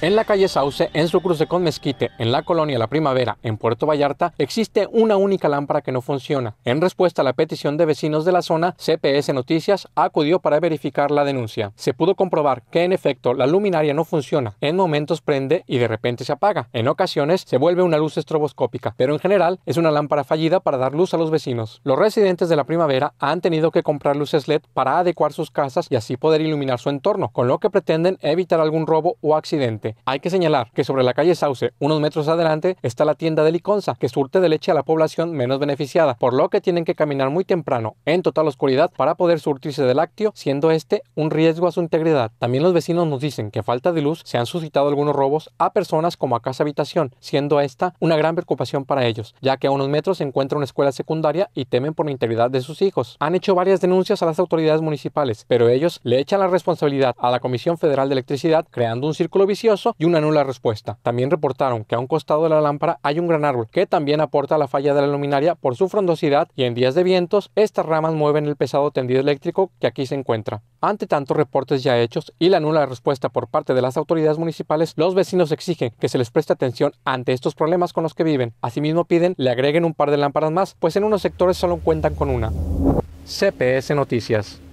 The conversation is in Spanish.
En la calle Sauce, en su cruce con Mezquite, en la colonia La Primavera, en Puerto Vallarta, existe una única lámpara que no funciona. En respuesta a la petición de vecinos de la zona, CPS Noticias acudió para verificar la denuncia. Se pudo comprobar que en efecto la luminaria no funciona. En momentos prende y de repente se apaga. En ocasiones se vuelve una luz estroboscópica, pero en general es una lámpara fallida para dar luz a los vecinos. Los residentes de La Primavera han tenido que comprar luces LED para adecuar sus casas y así poder iluminar su entorno, con lo que pretenden evitar algún robo o accidente. Hay que señalar que sobre la calle Sauce, unos metros adelante, está la tienda de Liconza, que surte de leche a la población menos beneficiada, por lo que tienen que caminar muy temprano, en total oscuridad, para poder surtirse de lácteo, siendo este un riesgo a su integridad. También los vecinos nos dicen que a falta de luz se han suscitado algunos robos a personas como a casa habitación, siendo esta una gran preocupación para ellos, ya que a unos metros se encuentra una escuela secundaria y temen por la integridad de sus hijos. Han hecho varias denuncias a las autoridades municipales, pero ellos le echan la responsabilidad a la Comisión Federal de Electricidad, creando un círculo vicioso y una nula respuesta. También reportaron que a un costado de la lámpara hay un gran árbol que también aporta la falla de la luminaria por su frondosidad y en días de vientos estas ramas mueven el pesado tendido eléctrico que aquí se encuentra. Ante tantos reportes ya hechos y la nula respuesta por parte de las autoridades municipales, los vecinos exigen que se les preste atención ante estos problemas con los que viven. Asimismo piden le agreguen un par de lámparas más, pues en unos sectores solo cuentan con una. CPS Noticias.